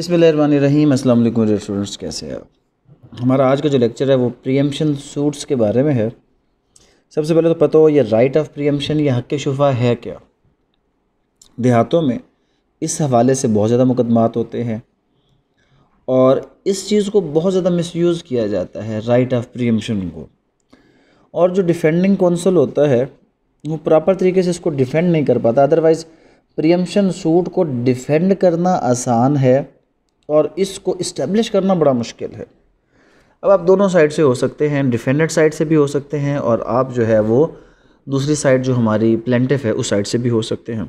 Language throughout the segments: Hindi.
बिसमीम असल स्टूडेंट्स कैसे हैं हमारा आज का जो लेक्चर है वो प्रियम्पशन सूट्स के बारे में है सबसे पहले तो पता हो ये राइट ऑफ प्रियम्पशन या हक शुफा है क्या देहातों में इस हवाले से बहुत ज़्यादा मुकदमात होते हैं और इस चीज़ को बहुत ज़्यादा मिसयूज़ किया जाता है राइट ऑफ प्रियम्पशन को और जो डिफेंडिंग कौंसल होता है वो प्रॉपर तरीके से इसको डिफेंड नहीं कर पाता अदरवाइज़ प्रियम्पशन सूट को डिफेंड करना आसान है और इसको इस्टेब्लिश करना बड़ा मुश्किल है अब आप दोनों साइड से हो सकते हैं डिफेंडेंट साइड से भी हो सकते हैं और आप जो है वो दूसरी साइड जो हमारी प्लेंटिफ है उस साइड से भी हो सकते हैं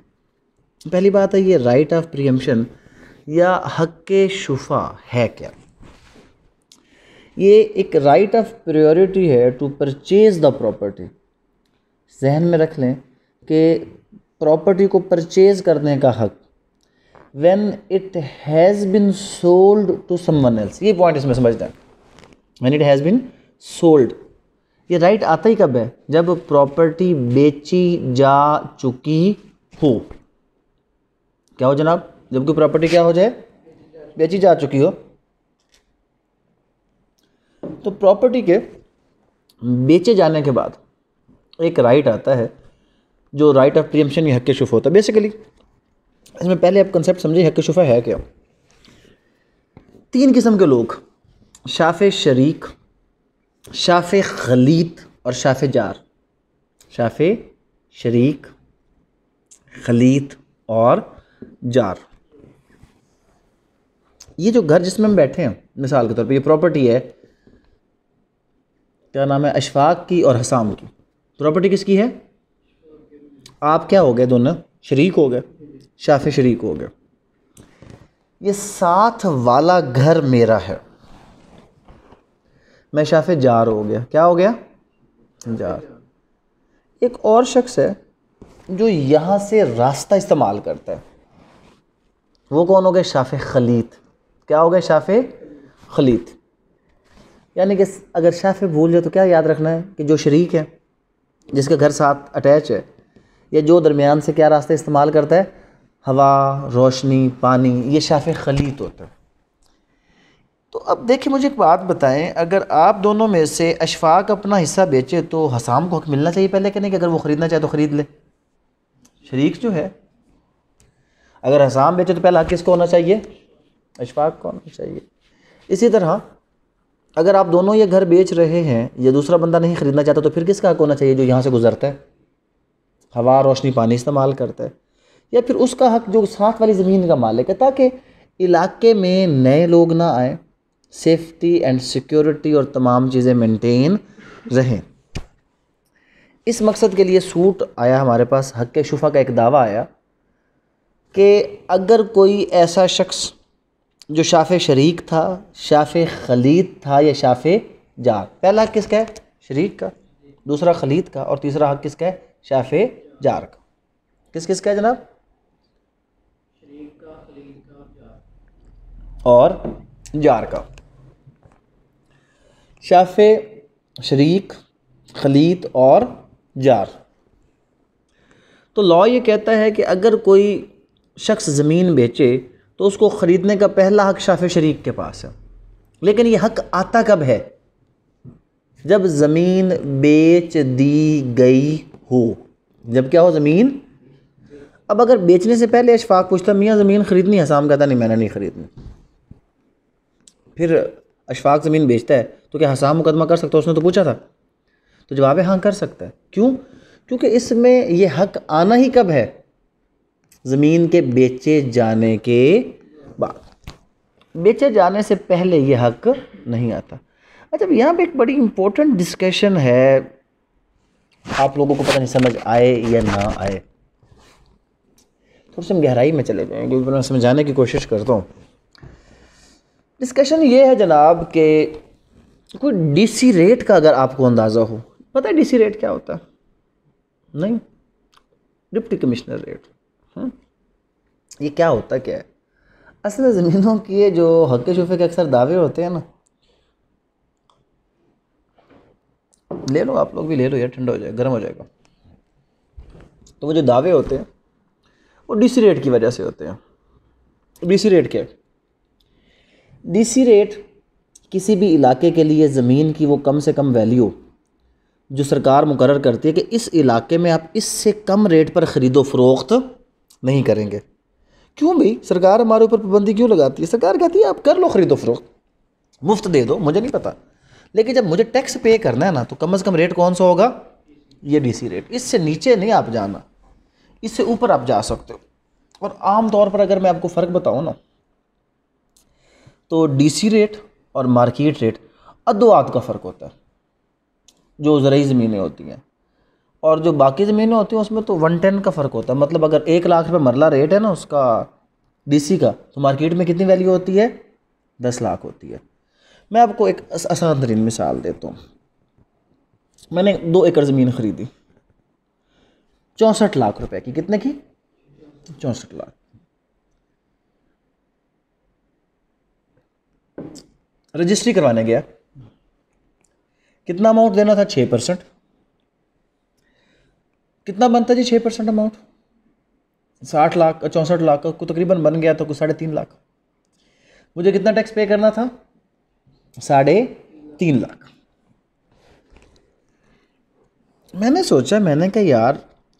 पहली बात है ये राइट ऑफ प्रियम्शन या हक के शुफा है क्या ये एक राइट ऑफ प्रायोरिटी है टू परचेज़ द प्रॉपर्टी जहन में रख लें कि प्रॉपर्टी को परचेज़ करने का हक when it has been sold to someone else ये पॉइंट इसमें समझते हैं when it has been sold ये राइट आता ही कब है जब प्रॉपर्टी बेची जा चुकी हो क्या हो जनाब जब कोई प्रॉपर्टी क्या हो जाए बेची जा चुकी हो तो प्रॉपर्टी के बेचे जाने के बाद एक राइट आता है जो राइट ऑफ प्रियम्पशन या हक के शुफ होता है बेसिकली इसमें पहले आप कंसेप्ट समझिए हक शुफा है क्या तीन किस्म के लोग शाफ शरीक शाफ खलीत और शाफ जार शाफ शरीक खलीत और जार ये जो घर जिसमें हम बैठे हैं मिसाल के तौर पे ये प्रॉपर्टी है क्या नाम है अशफाक की और हसाम की प्रॉपर्टी किसकी है आप क्या हो गए दोनों शरीक हो गए शाफी शरीक हो गया ये साथ वाला घर मेरा है मैं शाफ जार हो गया क्या हो गया जार एक और शख्स है जो यहाँ से रास्ता इस्तेमाल करता है वो कौन हो गए शाफ़ खलीत क्या हो गए शाफ़ खलीत यानी कि अगर शाफ़ भूल जाए तो क्या याद रखना है कि जो शरीक है जिसका घर साथ अटैच है या जो दरमियान से क्या रास्ता इस्तेमाल करता है हवा रोशनी पानी ये शाफ़ खलीत होता है तो अब देखिए मुझे एक बात बताएं अगर आप दोनों में से अशफाक अपना हिस्सा बेचे तो हसाम को हक मिलना चाहिए पहले कि नहीं कि अगर वो ख़रीदना चाहे तो ख़रीद ले शरीक जो है अगर हसाम बेचे तो पहला हक किसको होना चाहिए अशफाक को होना चाहिए इसी तरह अगर आप दोनों ये घर बेच रहे हैं या दूसरा बंदा नहीं ख़रीदना चाहता तो फिर किसका हक होना चाहिए जो यहाँ से गुजरता है हवा रोशनी पानी इस्तेमाल करता है या फिर उसका हक जो साथ वाली ज़मीन का मालिक है ताकि इलाके में नए लोग ना आए सेफ्टी एंड सिक्योरिटी और तमाम चीज़ें मेंटेन रहें इस मकसद के लिए सूट आया हमारे पास हक शुफा का एक दावा आया कि अगर कोई ऐसा शख्स जो शाफ़ शरीक था शाफ़ खलीद था या शाफ़ जार पहला हक किसका है शरीक का दूसरा खलीद का और तीसरा हक किसका है शाफ़ जार का किस किस का है जनाब और जार का शाफ शरीक खलीत और जार तो लॉ ये कहता है कि अगर कोई शख्स ज़मीन बेचे तो उसको ख़रीदने का पहला हक शाफ शरीक के पास है लेकिन ये हक आता कब है जब ज़मीन बेच दी गई हो जब क्या हो ज़मीन अब अगर बेचने से पहले अशफाक पूछता मियाँ ज़मीन ख़रीदनी हसाम कहता नहीं मैंने नहीं ख़रीदनी फिर अशफाक ज़मीन बेचता है तो क्या हसाम मुकदमा कर सकता है उसने तो पूछा था तो जवाब है हाँ कर सकता है क्यों क्योंकि इसमें ये हक आना ही कब है ज़मीन के बेचे जाने के बाद बेचे जाने से पहले ये हक नहीं आता अच्छा यहाँ पे एक बड़ी इम्पोर्टेंट डिस्कशन है आप लोगों को पता नहीं समझ आए या ना आए थोड़े से हम गहराई में चले जाएँ क्योंकि मैं समझाने की कोशिश करता हूँ डिस्कशन ये है जनाब कि कोई डीसी रेट का अगर आपको अंदाज़ा हो पता है डीसी रेट क्या होता है नहीं डिप्टी कमिश्नर रेट हाँ ये क्या होता क्या है असल ज़मीनों के जो हके शुफे के अक्सर दावे होते हैं ना ले लो आप लोग भी ले लो यार ठंडा हो जाएगा गर्म हो जाएगा तो वो जो दावे होते हैं वो डीसी रेट की वजह से होते हैं डीसी रेट क्या है डीसी रेट किसी भी इलाके के लिए ज़मीन की वो कम से कम वैल्यू जो सरकार मुकर करती है कि इस इलाके में आप इससे कम रेट पर ख़रीदो फरोख्त नहीं करेंगे क्यों भाई सरकार हमारे ऊपर पाबंदी क्यों लगाती है सरकार कहती है आप कर लो ख़रीदो फरोख्त मुफ्त दे दो मुझे नहीं पता लेकिन जब मुझे टैक्स पे करना है ना तो कम अज़ कम रेट कौन सा होगा ये डीसी रेट इससे नीचे नहीं आप जाना इससे ऊपर आप जा सकते हो और आम तौर पर अगर मैं आपको फ़र्क बताऊँ ना तो डीसी रेट और मार्केट रेट अदोआत का फ़र्क होता है जो ज़रूरी ज़मीनें होती हैं और जो बाकी ज़मीनें होती हैं उसमें तो वन टेन का फ़र्क होता है मतलब अगर एक लाख रुपये मरला रेट है ना उसका डीसी का तो मार्केट में कितनी वैल्यू होती है दस लाख होती है मैं आपको एक आसान तरीन मिसाल देता हूँ मैंने दो एकड़ ज़मीन ख़रीदी चौंसठ लाख रुपए की कितने की चौंसठ लाख रजिस्ट्री करवाने गया कितना अमाउंट देना था छः परसेंट कितना बनता जी छः परसेंट अमाउंट साठ लाख चौंसठ लाख को तकरीबन बन गया था तो कुछ साढ़े तीन लाख मुझे कितना टैक्स पे करना था साढ़े तीन लाख मैंने सोचा मैंने कहा यार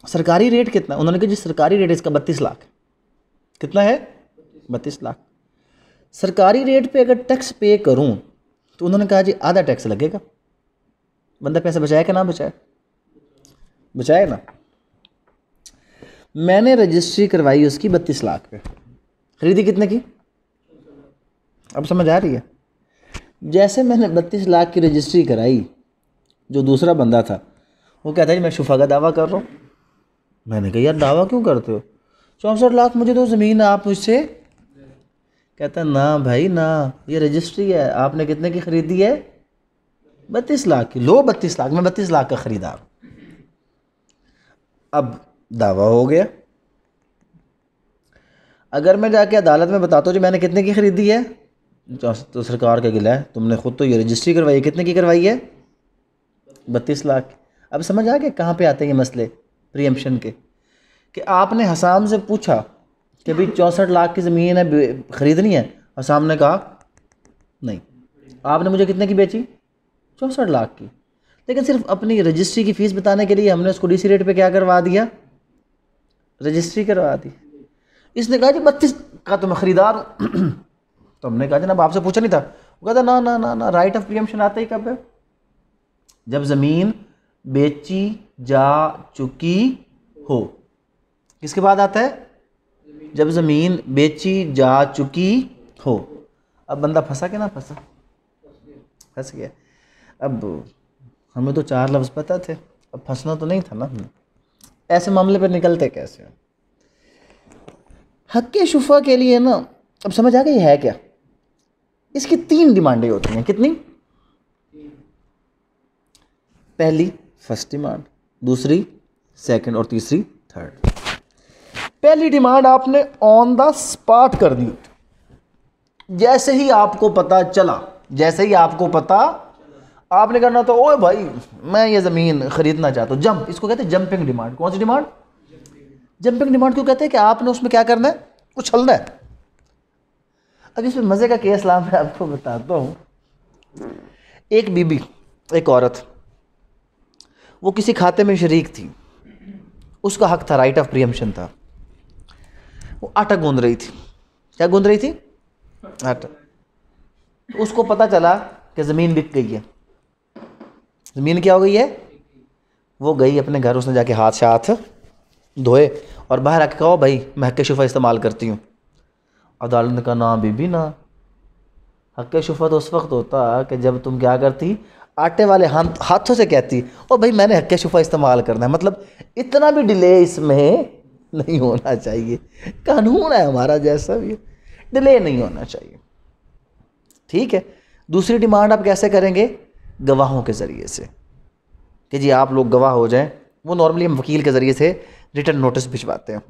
सरकारी रेट कितना उन्होंने कहा जी सरकारी रेट इसका बत्तीस लाख कितना है बत्तीस लाख सरकारी रेट पे अगर टैक्स पे करूं तो उन्होंने कहा जी आधा टैक्स लगेगा बंदा पैसा बचाया क्या ना बचाए बचाए ना मैंने रजिस्ट्री करवाई उसकी बत्तीस लाख पे खरीदी कितने की अब समझ आ रही है जैसे मैंने बत्तीस लाख की रजिस्ट्री कराई जो दूसरा बंदा था वो कहता है मैं शुफा का दावा कर रहा हूँ मैंने कहा यार दावा क्यों करते हो चौंसठ लाख मुझे तो ज़मीन आप मुझसे कहता ना भाई ना ये रजिस्ट्री है आपने कितने की ख़रीदी है बत्तीस लाख की लो बत्तीस लाख मैं बत्तीस लाख का ख़रीदा अब दावा हो गया अगर मैं जाके अदालत में बताता हूँ जी मैंने कितने की ख़रीदी है तो, तो सरकार का गिला है तुमने ख़ुद तो ये रजिस्ट्री करवाई है कितने की करवाई है बत्तीस लाख अब समझ आ गया कहाँ पे आते हैं ये मसले प्रियम्पशन के कि आपने हसाम से पूछा कि भाई चौंसठ लाख की ज़मीन है ख़रीदनी है और सामने कहा नहीं आपने मुझे कितने की बेची चौंसठ लाख की लेकिन सिर्फ अपनी रजिस्ट्री की फ़ीस बताने के लिए हमने उसको डीसी रेट पर क्या करवा दिया रजिस्ट्री करवा दी इसने कहा जी बत्तीस का तो मैं ख़रीदार हूँ तो हमने कहा जी ना आपसे पूछा नहीं था वो कहता ना ना ना ना राइट ऑफ प्रियम्पशन आता ही कब है जब ज़मीन बेची जा चुकी हो किसके बाद आता है जब ज़मीन बेची जा चुकी हो अब बंदा फंसा क्या ना फंसा फंस गया अब हमें तो चार लफ्ज़ पता थे अब फंसना तो नहीं था ना ऐसे मामले पर निकलते कैसे हक शुफा के लिए ना अब समझ आ गई है क्या इसकी तीन डिमांडें होती हैं कितनी पहली फर्स्ट डिमांड दूसरी सेकंड और तीसरी थर्ड पहली डिमांड आपने ऑन द स्पॉट कर दी जैसे ही आपको पता चला जैसे ही आपको पता आपने करना तो ओए भाई मैं ये ज़मीन ख़रीदना चाहता हूँ जंप इसको कहते हैं जंपिंग डिमांड कौन सी डिमांड जंपिंग डिमांड क्यों कहते हैं कि आपने उसमें क्या करना है उछलना है अब इसमें मज़े का केस ला मैं आपको बताता हूँ एक बीबी एक औरत वो किसी खाते में शरीक थी उसका हक था राइट ऑफ प्रियम्पशन था वो आटा गूंद रही थी क्या गूंद रही थी आटा तो उसको पता चला कि ज़मीन बिक गई है ज़मीन क्या हो गई है वो गई अपने घर उसने जाके हाथ से हाथ धोए और बाहर आके कहो भाई मैं शुफा इस्तेमाल करती हूँ अदालत का कहा ना बीबी ना हक शुफा तो उस वक्त होता कि जब तुम क्या करती आटे वाले हाथ हाथों से कहती ओ भाई मैंने हक शुफा इस्तेमाल करना है मतलब इतना भी डिले इसमें नहीं होना चाहिए कानून है हमारा जैसा भी डिले नहीं होना चाहिए ठीक है दूसरी डिमांड आप कैसे करेंगे गवाहों के ज़रिए से कि जी आप लोग गवाह हो जाएं वो नॉर्मली हम वकील के ज़रिए से रिटर्न नोटिस भिजवाते हैं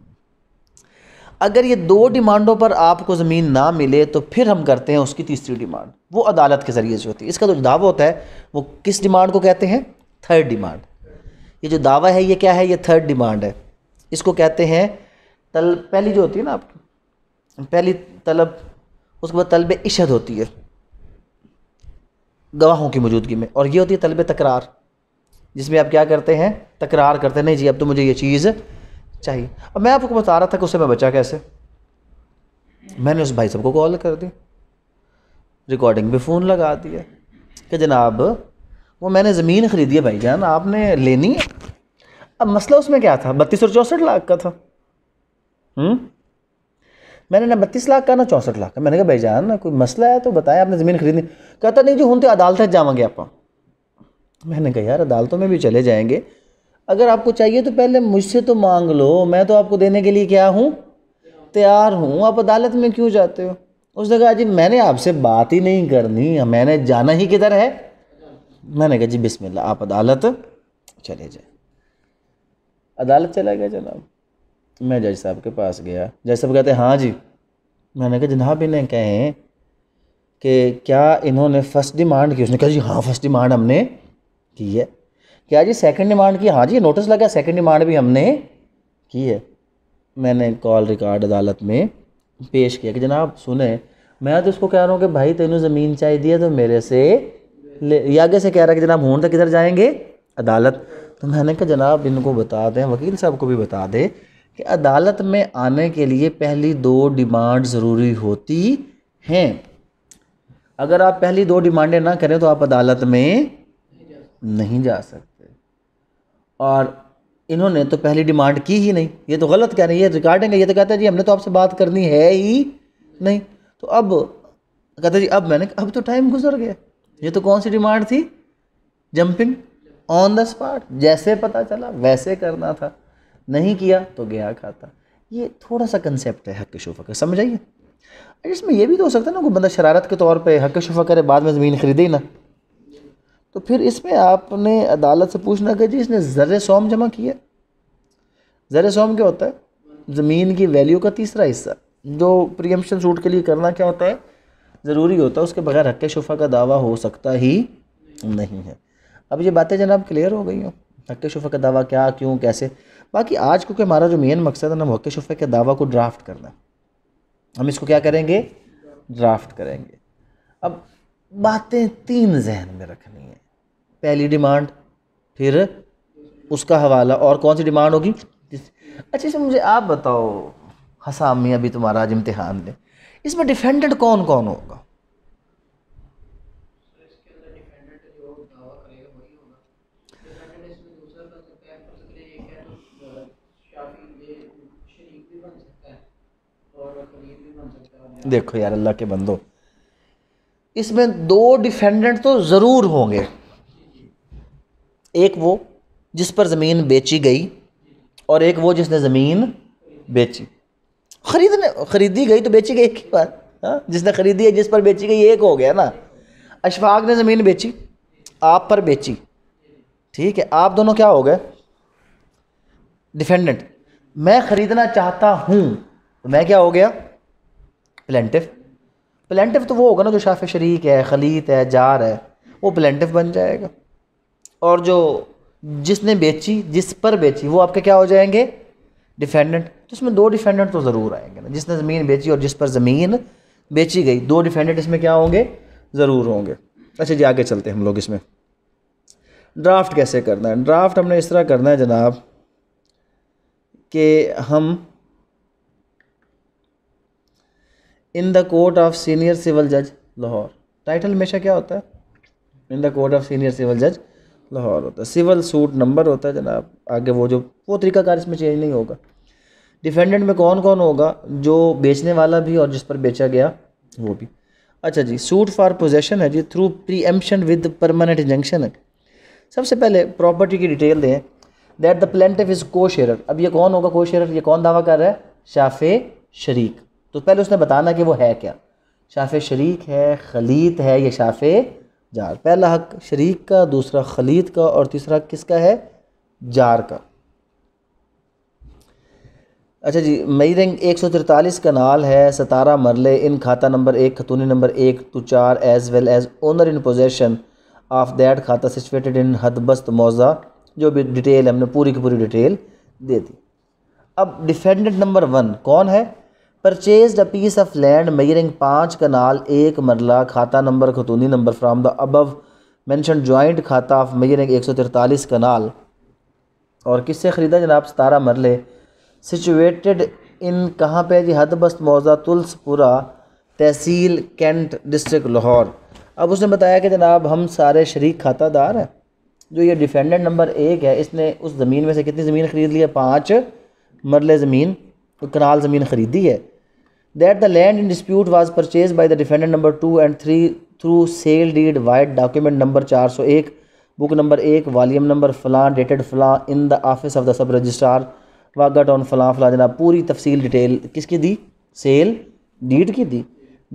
अगर ये दो डिमांडों पर आपको ज़मीन ना मिले तो फिर हम करते हैं उसकी तीसरी डिमांड वो अदालत के ज़रिए से होती है इसका जो दावा होता है वो किस डिमांड को कहते हैं थर्ड डिमांड ये जो दावा है ये क्या है ये थर्ड डिमांड है इसको कहते हैं तल पहली जो होती है ना आपकी पहली तलब उसके बाद तलब इशद होती है गवाहों की मौजूदगी में और ये होती है तलब तकरार जिसमें आप क्या करते हैं तकरार करते हैं नहीं जी अब तो मुझे ये चीज़ चाहिए अब मैं आपको बता रहा था कि उससे मैं बचा कैसे मैंने उस भाई साहब को कॉल कर दी रिकॉर्डिंग पे फ़ोन लगा दिया कि जनाब वो मैंने ज़मीन ख़रीदी है भाई जान आपने लेनी है अब मसला उसमें क्या था बत्तीस और चौंसठ लाख का था हुँ? हम्म? मैंने ना बत्तीस लाख का ना चौंसठ लाख का मैंने कहा भाई ना कोई मसला है तो बताया आपने ज़मीन खरीदनी कहता नहीं जी हूँ तो अदालत जावेंगे आप मैंने कहा यार अदालतों में भी चले जाएंगे अगर आपको चाहिए तो पहले मुझसे तो मांग लो मैं तो आपको देने के लिए क्या हूँ तैयार हूँ आप अदालत में क्यों जाते हो उसने कहा जी मैंने आपसे बात ही नहीं करनी मैंने जाना ही किधर है मैंने कहा जी बिस्मिल्लाह आप अदालत चले जाए अदालत चला गया जनाब मैं जज साहब के पास गया जज साहब कहते हाँ जी मैंने कहा जनाब इन्हें कहें कि क्या इन्होंने फ़र्स्ट डिमांड की उसने कहा जी हाँ फ़र्स्ट डिमांड हमने की है क्या जी सेकंड डिमांड की हाँ जी नोटिस लगा सेकंड डिमांड भी हमने की है मैंने कॉल रिकॉर्ड अदालत में पेश किया कि जनाब सुने मैं तो उसको कह रहा हूँ कि भाई तेनों ज़मीन चाहिए तो मेरे से ले आगे से कह रहा है कि जनाब हूँ तो किधर जाएंगे अदालत तो मैंने कहा जनाब इनको बता दें वकील साहब को भी बता दें कि अदालत में आने के लिए पहली दो डिमांड ज़रूरी होती हैं अगर आप पहली दो डिमांडें ना करें तो आप अदालत में नहीं जा सकते और इन्होंने तो पहली डिमांड की ही नहीं ये तो गलत कह हैं ये तो रिकॉर्डिंग है ये तो कहता हैं जी हमने तो आपसे बात करनी है ही नहीं तो अब कहते जी अब मैंने अब तो टाइम गुजर गया ये तो कौन सी डिमांड थी जंपिंग ऑन द स्पॉट जैसे पता चला वैसे करना था नहीं किया तो गया खाता ये थोड़ा सा कंसेप्ट है हक शुफा का समझ आइए इसमें यह भी तो हो सकता है ना कोई बंदा शरारत के तौर पे हक शुफा करे बाद में ज़मीन खरीदे ना तो फिर इसमें आपने अदालत से पूछना कि जी इसने ज़र सोम जमा किया ज़र सोम क्या होता है ज़मीन की वैल्यू का तीसरा हिस्सा जो प्रियम्पन सूट के लिए करना क्या होता है ज़रूरी होता है उसके बगैर हक शुफा का दावा हो सकता ही नहीं है अब ये बातें जनाब क्लियर हो गई हो हक शुफ़े का दावा क्या क्यों कैसे बाकी आज क्योंकि हमारा जो मेन मकसद है ना हक शुफ़े के दावा को ड्राफ्ट करना हम इसको क्या करेंगे ड्राफ्ट करेंगे अब बातें तीन जहन में रखनी है पहली डिमांड फिर उसका हवाला और कौन सी डिमांड होगी अच्छा इसमें मुझे आप बताओ हसामी अभी तुम्हारा आज इम्तहान दें इसमें डिफेंडेंट कौन कौन होगा देखो यार अल्लाह के बंदो इसमें दो डिफेंडेंट तो ज़रूर होंगे एक वो जिस पर ज़मीन बेची गई और एक वो जिसने ज़मीन बेची खरीदने खरीदी गई तो बेची गई एक ही बार हाँ जिसने ख़रीदी है जिस पर बेची गई एक हो गया ना अशफाक ने ज़मीन बेची आप पर बेची ठीक है आप दोनों क्या हो गए डिफेंडेंट मैं ख़रीदना चाहता हूँ तो मैं क्या हो गया प्लेंटिव प्लेंटिव तो वो होगा ना जो शाफ शरीक है खलीत है जार है वो प्लेंटिव बन जाएगा और जो जिसने बेची जिस पर बेची वो आपके क्या हो जाएंगे डिफेंडेंट तो इसमें दो डिफेंडेंट तो ज़रूर आएंगे ना जिसने ज़मीन बेची और जिस पर ज़मीन बेची गई दो डिफेंडेंट इसमें क्या होंगे ज़रूर होंगे अच्छा जी आगे चलते हैं हम लोग इसमें ड्राफ्ट कैसे करना है ड्राफ्ट हमने इस तरह करना है जनाब कि हम in the court of senior civil जज लाहौर टाइटल हमेशा क्या होता है in the court of senior civil जज लाहौर होता है सिविल सूट नंबर होता है जनाब आगे वो जो वो तरीकाकार इसमें चेंज नहीं होगा डिफेंडेंट में कौन कौन होगा जो बेचने वाला भी और जिस पर बेचा गया वो भी अच्छा जी सूट फॉर पोजेशन है जी through pre preemption with permanent injunction है सबसे पहले प्रॉपर्टी की डिटेल दें दैट द प्लेंटिफ इज़ को शेयर अब ये कौन होगा को शेयर ये कौन दावा कर रहा है शाफे शरीक तो पहले उसने बताना कि वो है क्या शाफ शरीक है खलीत है या शाफ जार पहला हक शरीक का दूसरा खलीत का और तीसरा हक किसका है जार का अच्छा जी मई रंग एक सौ तिरतालीस नाल है सतारा मरले इन खाता नंबर एक खतूनी नंबर एक टू तो चार as well as owner in possession of that खाता सिचुएटेड इन हदबस्त मौजा जो भी डिटेल हमने पूरी की पूरी डिटेल दे दी अब डिफेंडेंट नंबर वन कौन है purchase a piece of land measuring पाँच कनाल एक marla khata number khatauni number from the above mention joint khata of measuring एक सौ तिरतालीस कनाल और किससे ख़रीदा जनाब सतारा मरले सिचुएटेड इन कहाँ पे जी हदबस्त मौजा तुलसपुरा तहसील कैंट डिस्ट्रिक्ट लाहौर अब उसने बताया कि जनाब हम सारे शरीक खातादार हैं जो ये डिफेंडेंट नंबर एक है इसने उस ज़मीन में से कितनी ज़मीन ख़रीद ली है पाँच मरले ज़मीन कनाल ज़मीन खरीदी है that the land in dispute was purchase by the defendant number two and three through sale deed vide document number चार सौ एक बुक नंबर एक वालीम नंबर फ़लाँ डेटेड फ़लाँ in the office of the sub registrar Wagah on फ़लाँ फ़लाँ जना पूरी तफसील डिटेल किसकी दी सेल डीड की दी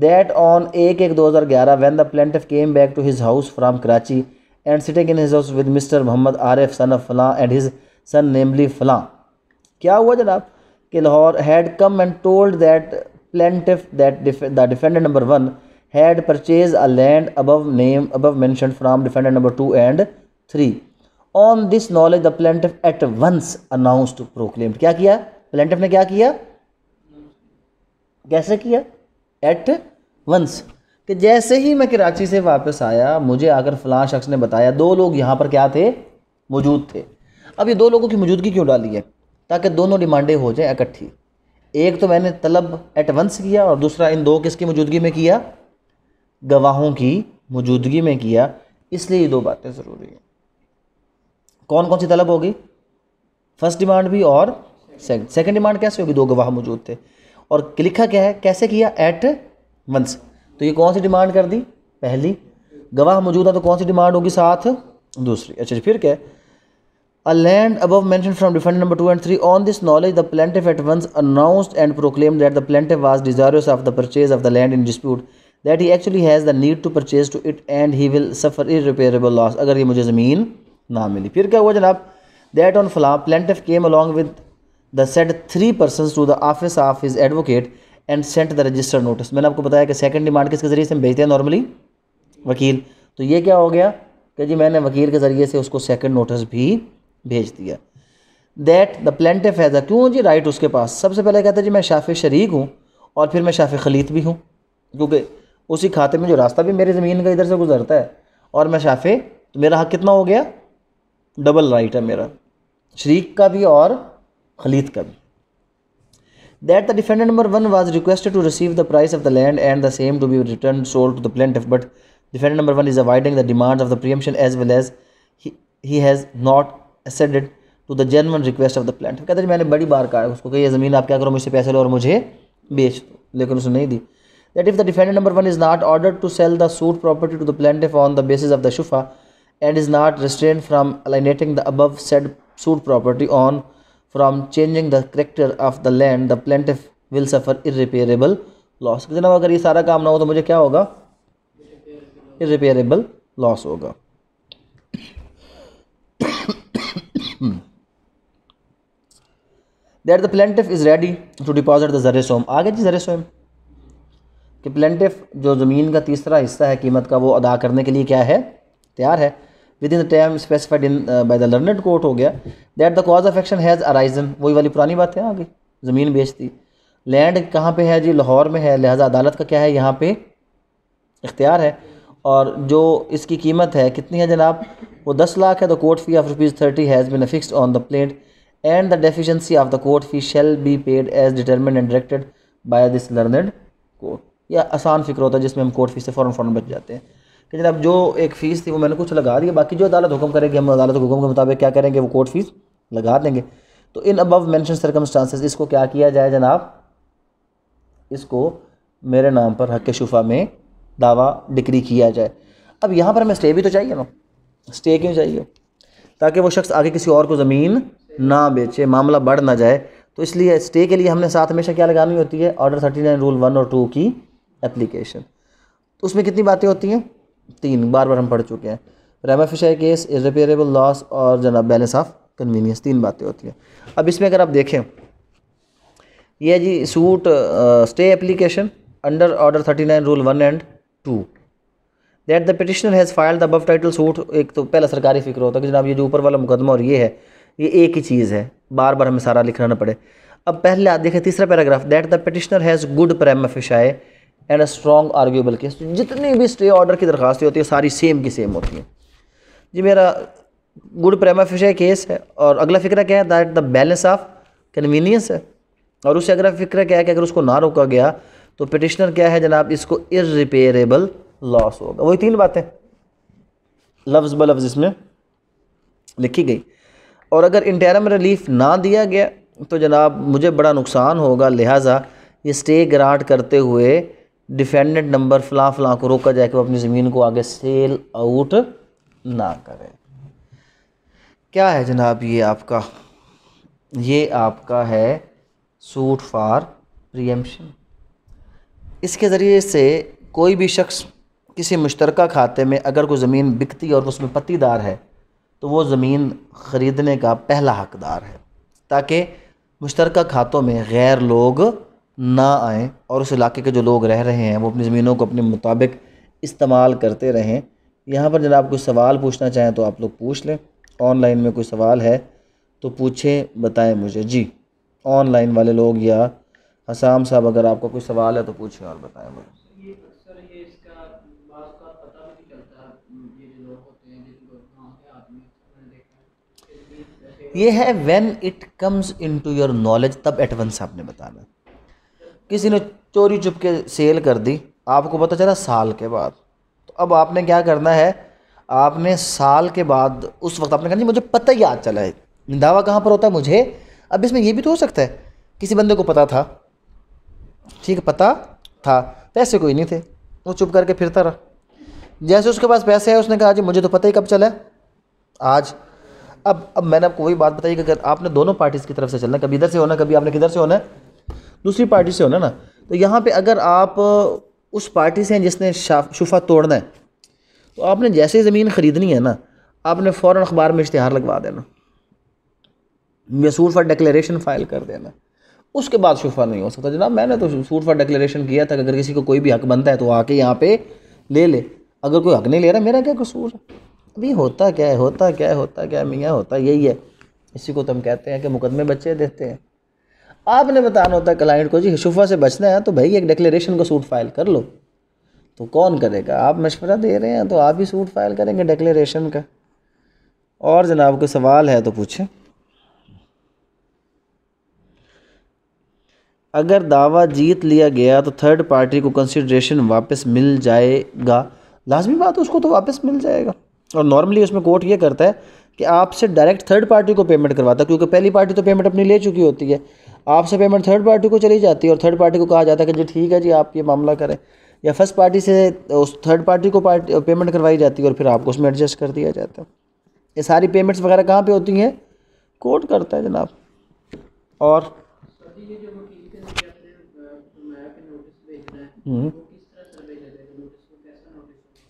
दैट ऑन एक एक दो हज़ार ग्यारह when the plaintiff came back to his house from Karachi and sitting in his house with mister Mohammad Arif son of फ़लाँ एंड हिज सन नेमली फ़लाँ क्या हुआ जनाब कि Lahore had come and told that plaint that the defendant number one had purchase a land above name above mention from defendant number two and three on this knowledge the plaintiff at once announce to proclaim क्या किया प्लेंटिफ ने क्या किया कैसे किया एट वंस कि जैसे ही मैं कराची से वापस आया मुझे आकर फलां शख्स ने बताया दो लोग यहाँ पर क्या थे मौजूद थे अब ये दो लोगों की मौजूदगी क्यों डाली है ताकि दोनों डिमांडें हो जाएं इकट्ठी एक तो मैंने तलब एट वंस किया और दूसरा इन दो किसकी मौजूदगी में किया गवाहों की मौजूदगी में किया इसलिए ये दो बातें ज़रूरी हैं कौन कौन सी तलब होगी फर्स्ट डिमांड भी और सेकंड सेकंड डिमांड कैसे होगी दो गवाह मौजूद थे और लिखा क्या है कैसे किया एट वंस तो ये कौन सी डिमांड कर दी पहली गवाह मौजूद है तो कौन सी डिमांड होगी साथ दूसरी अच्छा फिर क्या a land above mentioned from defendant number 2 and 3 on this knowledge the plaintiff at once announced and proclaimed that the plaintiff was desirous of the purchase of the land in dispute that he actually has the need to purchase to it and he will suffer irreparable loss अगर ये मुझे ज़मीन ना मिली फिर क्या हुआ जनाब that on फला plaintiff came along with the said three persons to the office of his advocate and sent the register notice मैंने आपको बताया कि second demand किसके ज़रिए से हम भेजते हैं नॉर्मली वकील तो ये क्या हो गया कि जी मैंने वकील के ज़रिए से उसको सेकंड नोटिस भी भेज दिया दैट द प्लेंट हैज़ क्यों जी राइट उसके पास सबसे पहले कहता है जी मैं शाफ़ शरीक हूँ और फिर मैं शाफ़ खलीत भी हूँ क्योंकि उसी खाते में जो रास्ता भी मेरी ज़मीन का इधर से गुजरता है और मैं शाफ़े तो मेरा हक़ कितना हो गया डबल राइट है मेरा शरीक का भी और खलीत का भी that the defendant number one was requested to receive the price of the land and the same to be return sold to the plaint but defendant number one is avoiding the demand of the preemption as well as he has not acceded to the genuine request of the plan कहते जी मैंने बड़ी बार कहा उसको कही जमीन आप क्या करो मुझसे पैसे लो और मुझे बेच दो लेकिन उसने नहीं दी that if the defendant number one is not order to sell the suit property to the plant on the basis of the शुफा and is not restrain from alienating the above said suit property on from changing the character of the land the plaint will suffer irreparable loss जनाब अगर ये सारा काम ना हो तो मुझे क्या होगा इरिपेयरेबल लॉस होगा that the plaintiff is ready to deposit the जर सोम आगे जी जर सोम कि प्लेंटिफ जो ज़मीन का तीसरा हिस्सा है कीमत का वो अदा करने के लिए क्या है तैयार है within the time specified in by the learned court हो गया that the cause of action has arisen वही वाली पुरानी बात है आगे ज़मीन बेचती लैंड कहाँ पर है जी लाहौर में है लिहाजा अदालत का क्या है यहाँ पे इख्तियार है और जो इसकी कीमत है कितनी है जनाब वो दस लाख है the court fee of rupees thirty has been fix on the plate and the deficiency of the court fee shall be paid as determined and directed by this learned court या आसान फिक्र होता है जिसमें हम कोर्ट फीस से फ़ौरन फ़ौरन बच जाते हैं कि जनाब जो एक फ़ीस थी वो मैंने कुछ लगा दी बाकी जो अदालत हुक्म करेगी हम अदालत हुक्म के मुताबिक क्या करेंगे वो कोर्ट फीस लगा देंगे तो इन अबव मैंशन सरकमस्टांसिस इसको क्या किया जाए जनाब इसको मेरे नाम पर हक शुफा में दावा डिक्री किया जाए अब यहाँ पर हमें स्टे भी तो चाहिए ना स्टे क्यों चाहिए ताकि वो शख्स आगे किसी और को ज़मीन ना बेचे मामला बढ़ ना जाए तो इसलिए स्टे के लिए हमने साथ हमेशा क्या लगानी होती है order thirty nine rule one और टू की एप्लीकेशन तो उसमें कितनी बातें होती हैं तीन बार बार हम पढ़ चुके हैं prima facie case irreparable loss और जनाब बैलेंस ऑफ कन्वीनियंस तीन बातें होती हैं अब इसमें अगर आप देखें यह जी suit stay application under order thirty nine rule one and two that the petitioner has filed the above title suit एक तो पहला सरकारी फिक्र होता है कि जनाब ये जो ऊपर वाला मुकदमा और ये है ये एक ही चीज़ है बार बार हमें सारा लिखना ना पड़े अब पहले आप देखें तीसरा paragraph that the petitioner has good facie and a strong arguable case जितनी भी स्टे ऑर्डर की दरखास्तें होती है सारी सेम की सेम होती हैं जी मेरा गुड फिशाए केस है और अगला फिक्र क्या है that the balance of convenience है और उससे अगला फिक्र क्या है कि अगर उसको ना रोका गया तो पिटिशनर क्या है जनाब इसको इरिपेयरेबल लॉस होगा वही तीन बातें लफ्ज़ ब लफ्ज़ इसमें लिखी गई और अगर इंटरम रिलीफ ना दिया गया तो जनाब मुझे बड़ा नुकसान होगा लिहाजा ये स्टे ग्रांट करते हुए डिफेंडेंट नंबर फ़लाँ फ़लाँ को रोका जाए कि वो अपनी ज़मीन को आगे सेल आउट ना करें क्या है जनाब ये आपका ये आपका है सूट फार प्रियम्पन इसके ज़रिए से कोई भी शख्स किसी मुश्तर खाते में अगर कोई ज़मीन बिकती और उसमें पत्तीदार है तो वो ज़मीन ख़रीदने का पहला हकदार है ताकि मुश्तरक खातों में गैर लोग ना आएँ और उस इलाके के जो लोग रह रहे हैं वो अपनी ज़मीनों को अपने मुताबिक इस्तेमाल करते रहें यहाँ पर आप कोई सवाल पूछना चाहें तो आप लोग पूछ लें ऑनलाइन में कोई सवाल है तो पूछें बताएं मुझे जी ऑनलाइन वाले लोग या हसाम साहब अगर आपका कोई सवाल है तो पूछें और बताएं मुझे ये है when it comes into your knowledge तब एटवंस आपने बताना किसी ने चोरी चुप के सेल कर दी आपको पता चला साल के बाद तो अब आपने क्या करना है आपने साल के बाद उस वक्त आपने कहा नहीं मुझे पता ही याद चला है दावा कहाँ पर होता है मुझे अब इसमें ये भी तो हो सकता है किसी बंदे को पता था ठीक है पता था पैसे कोई नहीं थे वो चुप करके फिरता रहा जैसे उसके पास पैसे है उसने कहा जी मुझे तो पता ही कब चला है आज अब अब मैंने आपको वही बात बताई कि अगर आपने दोनों पार्टीज़ की तरफ से चलना कभी इधर से होना कभी आपने किधर से होना है दूसरी पार्टी से होना ना तो यहाँ पे अगर आप उस पार्टी से हैं जिसने शुफा तोड़ना है तो आपने जैसे ज़मीन ख़रीदनी है ना आपने फ़ौर अखबार में इश्तहार लगवा देना मसूर फॉर डिक्लेरेशन फ़ाइल कर देना उसके बाद शुफा नहीं हो सकता जनाब मैंने तो सूट फॉर डिक्लेरेशन किया था अगर किसी को कोई भी हक बनता है तो आके यहाँ पे ले ले अगर कोई हक नहीं ले रहा मेरा क्या कसूर है अभी होता क्या है होता क्या है होता क्या है मियाँ होता यही है इसी को तो हम कहते हैं कि मुकदमे बच्चे देते हैं आपने बताना होता है क्लाइंट को जी शुफा से बचना है तो भाई एक डिक्लेरेशन का सूट फाइल कर लो तो कौन करेगा आप मशवरा दे रहे हैं तो आप ही सूट फाइल करेंगे डिक्लेरेशन का और जनाब को सवाल है तो पूछें अगर दावा जीत लिया गया तो थर्ड पार्टी को कंसिड्रेशन वापस मिल जाएगा लाजमी बात उसको तो वापस मिल जाएगा और नॉर्मली उसमें कोर्ट ये करता है कि आपसे डायरेक्ट थर्ड पार्टी को पेमेंट करवाता है क्योंकि पहली पार्टी तो पेमेंट अपनी ले चुकी होती है आपसे पेमेंट थर्ड पार्टी को चली जाती है और थर्ड पार्टी को कहा जाता है कि जी ठीक है जी आप ये मामला करें या फर्स्ट पार्टी से उस थर्ड पार्टी को पार्टी पेमेंट करवाई जाती है और फिर आपको उसमें एडजस्ट कर दिया जाता है ये सारी पेमेंट्स वगैरह कहाँ पे होती हैं कोर्ट करता है जनाब और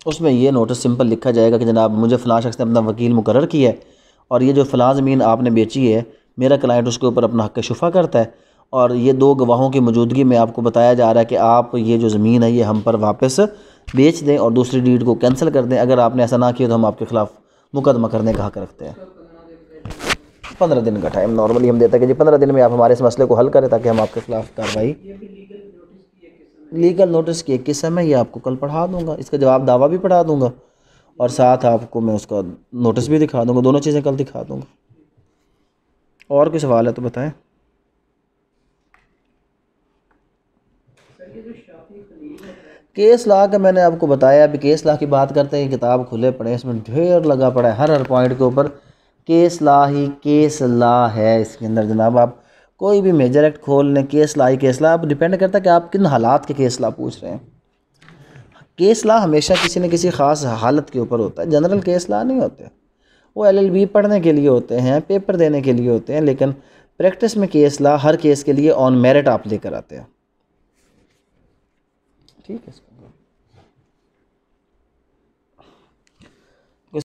उसमें यह नोटिस सिंपल लिखा जाएगा कि जनाब मुझे फ़लाँ शख्स ने अपना वकील मुकर किया है और ये जो फ़लाँ ज़मीन आपने बेची है मेरा क्लाइंट उसके ऊपर अपना हक शफा करता है और ये दो गवाहों की मौजूदगी में आपको बताया जा रहा है कि आप ये जो ज़मीन है ये हम पर वापस बेच दें और दूसरी डीड को कैंसिल कर दें अगर आपने ऐसा ना किया तो हम आपके ख़िलाफ़ मुकदमा करने का हक रखते हैं पंद्रह दिन का टाइम नॉर्मली हम देते हैं कि जी पंद्रह दिन में आप हमारे इस मसले को हल करें ताकि हम आपके ख़िलाफ़ कार्रवाई लीगल नोटिस की एक किस्म है ये आपको कल पढ़ा दूंगा इसका जवाब दावा भी पढ़ा दूंगा और साथ आपको मैं उसका नोटिस भी दिखा दूंगा दोनों चीज़ें कल दिखा दूंगा और कोई सवाल है तो बताएं केस ला का मैंने आपको बताया अभी केस ला की बात करते हैं किताब खुले पड़े इसमें ढेर लगा पड़ा है हर हर पॉइंट के ऊपर केस ला ही केस ला है इसके अंदर जनाब आप कोई भी मेजर एक्ट खोल लें केस ला ही केस ला अब डिपेंड करता है कि आप किन हालात के केस ला पूछ रहे हैं केस ला हमेशा किसी न किसी ख़ास हालत के ऊपर होता है जनरल केस ला नहीं होते वो एलएलबी पढ़ने के लिए होते हैं पेपर देने के लिए होते हैं लेकिन प्रैक्टिस में केस ला हर केस के लिए ऑन मेरिट आप लेकर आते हैं ठीक है